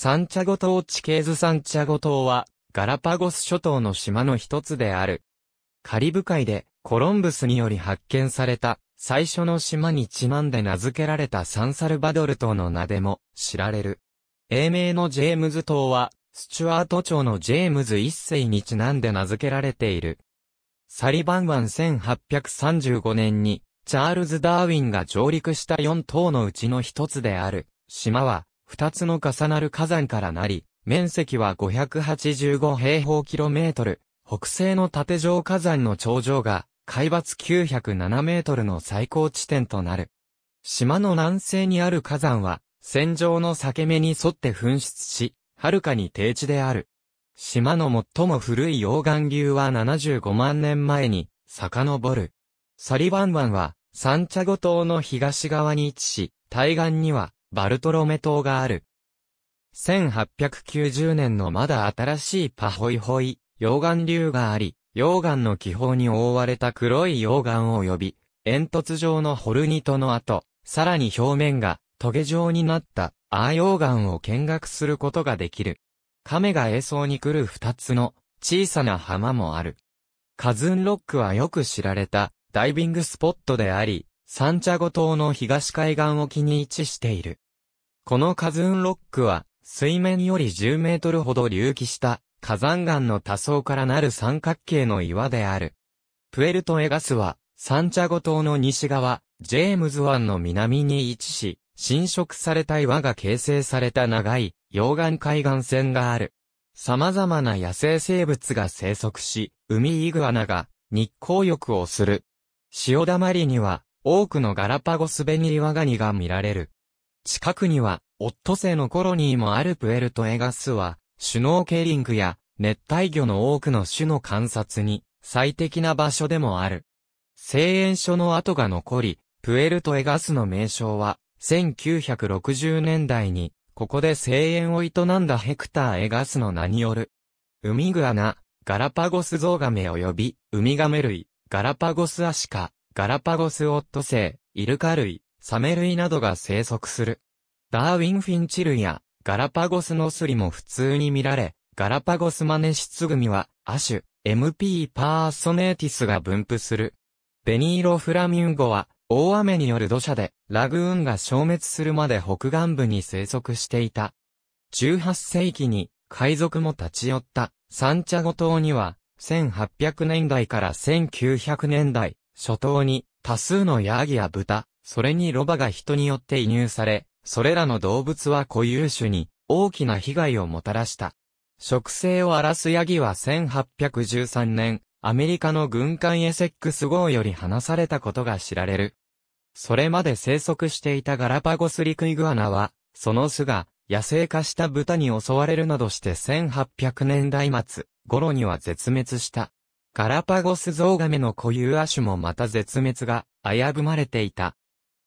サンチャゴ島地形図サンチャゴ島は、ガラパゴス諸島の島の一つである。カリブ海で、コロンブスにより発見された、最初の島にちなんで名付けられたサンサルバドル島の名でも、知られる。英名のジェームズ島は、スチュアート町のジェームズ一世にちなんで名付けられている。サリバン湾1835年に、チャールズ・ダーウィンが上陸した4島のうちの一つである、島は、二つの重なる火山からなり、面積は585平方キロメートル、北西の縦状火山の頂上が、海抜907メートルの最高地点となる。島の南西にある火山は、戦場の裂け目に沿って噴出し、はるかに低地である。島の最も古い溶岩流は75万年前に、遡る。サリバン湾は、サンチャゴ島の東側に位置し、対岸には、バルトロメ島がある。1890年のまだ新しいパホイホイ、溶岩流があり、溶岩の気泡に覆われた黒い溶岩を呼び、煙突状のホルニトの後、さらに表面がトゲ状になったアー溶岩を見学することができる。亀が映像に来る二つの小さな浜もある。カズンロックはよく知られたダイビングスポットであり、サンチャゴ島の東海岸沖に位置している。このカズーンロックは、水面より10メートルほど隆起した火山岩の多層からなる三角形の岩である。プエルトエガスは、サンチャゴ島の西側、ジェームズ湾の南に位置し、侵食された岩が形成された長い溶岩海岸線がある。様々な野生生物が生息し、海イグアナが日光浴をする。潮だまりには多くのガラパゴスベニイワガニが見られる。近くには、オットセイのコロニーもあるプエルトエガスは、シュノーケリングや熱帯魚の多くの種の観察に最適な場所でもある。製塩所の跡が残り、プエルトエガスの名称は、1960年代に、ここで声援を営んだヘクターエガスの名による。ウミグアナ、ガラパゴスゾウガメ及び、ウミガメ類、ガラパゴスアシカ、ガラパゴスオットセイ、イルカ類、サメ類などが生息する。ダーウィンフィンチ類やガラパゴスノスリも普通に見られ、ガラパゴスマネシツグミは、亜種、MP パーソネーティスが分布する。ベニーロフラミンゴは、大雨による土砂で、ラグーンが消滅するまで北岸部に生息していた。18世紀に、海賊も立ち寄った、サンチャゴ島には、1800年代から1900年代、初頭に多数のヤギや豚、それにロバが人によって移入され、それらの動物は固有種に大きな被害をもたらした。植生を荒らすヤギは1813年、アメリカの軍艦エセックス号より離されたことが知られる。それまで生息していたガラパゴスリクイグアナは、その巣が野生化した豚に襲われるなどして1800年代末頃には絶滅した。ガラパゴスゾウガメの固有亜種もまた絶滅が危ぶまれていた。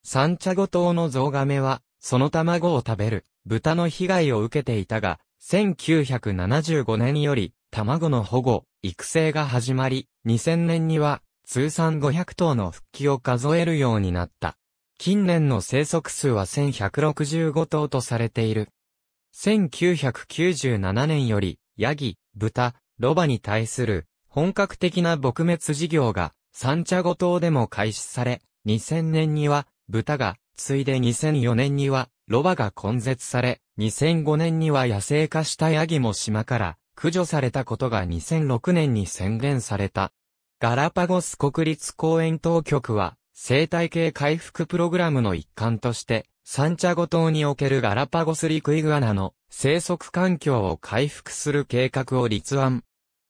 サンチャゴ島のゾウガメは、その卵を食べる豚の被害を受けていたが、1975年より卵の保護、育成が始まり、2000年には通算500頭の復帰を数えるようになった。近年の生息数は1165頭とされている。1997年より、ヤギ、豚、ロバに対する本格的な撲滅事業が、サンチャゴ島でも開始され、2000年には、豚が、ついで2004年には、ロバが根絶され、2005年には野生化したヤギも島から駆除されたことが2006年に宣言された。ガラパゴス国立公園当局は、生態系回復プログラムの一環として、サンチャゴ島におけるガラパゴスリクイグアナの生息環境を回復する計画を立案。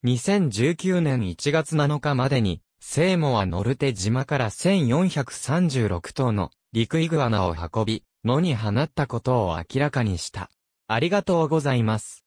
2019年1月7日までに、セ母モはノルテ島から1436頭の陸イグアナを運び、野に放ったことを明らかにした。ありがとうございます。